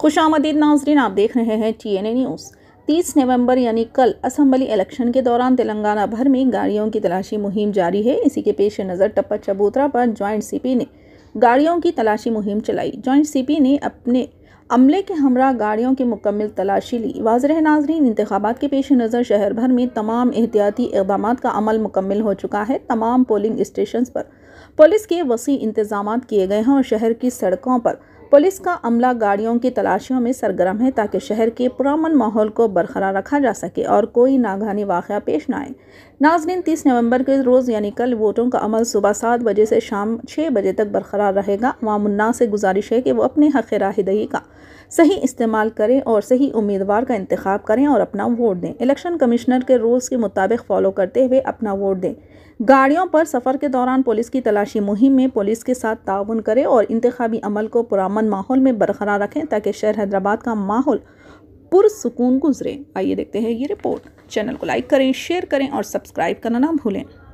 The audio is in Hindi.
खुश आमदीद नाजरीन आप देख रहे हैं टी एन ए न्यूज़ तीस नवंबर यानी कल असम्बली इलेक्शन के दौरान तेलंगाना भर में गाड़ियों की तलाशी मुहिम जारी है इसी के पेश नज़र टप्पा चबूतरा पर जॉइंट सीपी ने गाड़ियों की तलाशी मुहिम चलाई जॉइंट सीपी ने अपने अमले के हमरा गाड़ियों की मुकम्मल तलाशी ली वाजरह नाजरीन इंतबात के पेश नज़र शहर भर में तमाम एहतियाती इकदाम का अमल मुकम्मल हो चुका है तमाम पोलिंग स्टेशन पर पुलिस के वसी इंतजाम किए गए हैं और शहर की सड़कों पर पुलिस का अमला गाड़ियों की तलाशियों में सरगर्म है ताकि शहर के पुरान माहौल को बरकरार रखा जा सके और कोई नागहानी वाक़ पेश ना आए नाजरीन तीस नवंबर के रोज़ यानी कल वोटों का अमल सुबह सात बजे से शाम छः बजे तक बरकरार रहेगा वामन्ना से गुजारिश है कि वह अपने हक़ राहदही का सही इस्तेमाल करें और सही उम्मीदवार का इंतखब करें और अपना वोट दें इलेक्शन कमिश्नर के रूल्स के मुताबिक फॉलो करते हुए अपना वोट दें गाड़ियों पर सफ़र के दौरान पुलिस की तलाशी मुहिम में पुलिस के साथ ताउन करें और इंतबी अमल को पुरान माहौल में बरकरार रखें ताकि शहर हैदराबाद का माहौल पुरसकून गुजरे आइए देखते हैं ये रिपोर्ट चैनल को लाइक करें शेयर करें और सब्सक्राइब करना ना भूलें